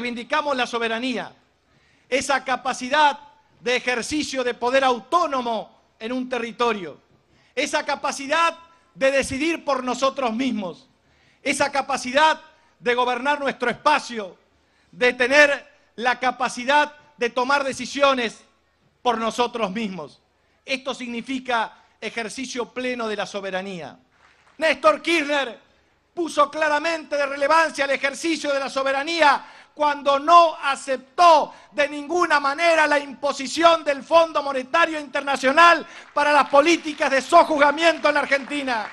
reivindicamos la soberanía, esa capacidad de ejercicio de poder autónomo en un territorio, esa capacidad de decidir por nosotros mismos, esa capacidad de gobernar nuestro espacio, de tener la capacidad de tomar decisiones por nosotros mismos. Esto significa ejercicio pleno de la soberanía. Néstor Kirchner puso claramente de relevancia el ejercicio de la soberanía cuando no aceptó de ninguna manera la imposición del Fondo Monetario Internacional para las políticas de sojuzgamiento en la Argentina.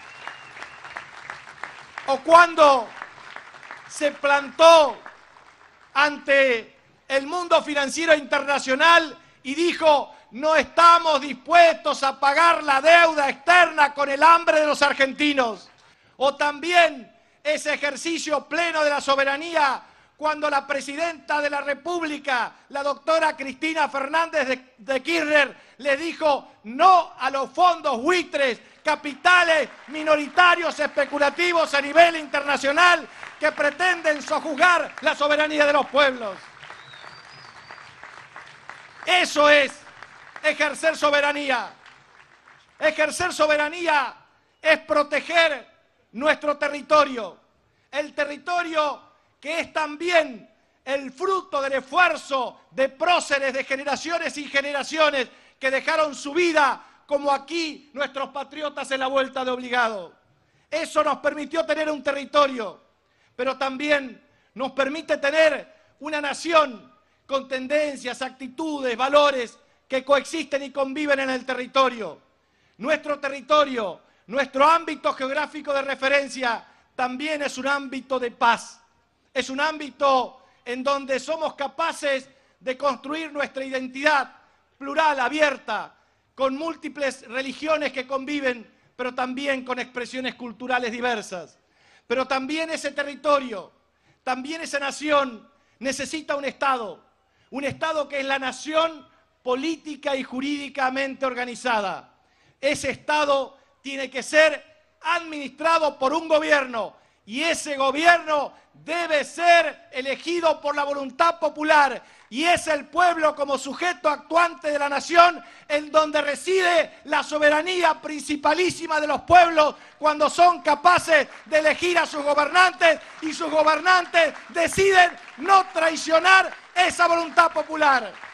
O cuando se plantó ante el mundo financiero internacional y dijo, no estamos dispuestos a pagar la deuda externa con el hambre de los argentinos. O también ese ejercicio pleno de la soberanía cuando la presidenta de la República, la doctora Cristina Fernández de, Kirchner, le dijo no a los fondos buitres, capitales minoritarios especulativos a nivel internacional que pretenden sojuzgar la soberanía de los pueblos. Eso es ejercer soberanía. Ejercer soberanía es proteger nuestro territorio, el territorio que es también el fruto del esfuerzo de próceres de generaciones y generaciones que dejaron su vida como aquí nuestros patriotas en la vuelta de obligado. Eso nos permitió tener un territorio, pero también nos permite tener una nación con tendencias, actitudes, valores que coexisten y conviven en el territorio. Nuestro territorio, nuestro ámbito geográfico de referencia, también es un ámbito de paz es un ámbito en donde somos capaces de construir nuestra identidad plural, abierta, con múltiples religiones que conviven, pero también con expresiones culturales diversas. Pero también ese territorio, también esa nación necesita un Estado, un Estado que es la nación política y jurídicamente organizada. Ese Estado tiene que ser administrado por un gobierno y ese gobierno debe ser elegido por la voluntad popular y es el pueblo como sujeto actuante de la nación en donde reside la soberanía principalísima de los pueblos cuando son capaces de elegir a sus gobernantes y sus gobernantes deciden no traicionar esa voluntad popular.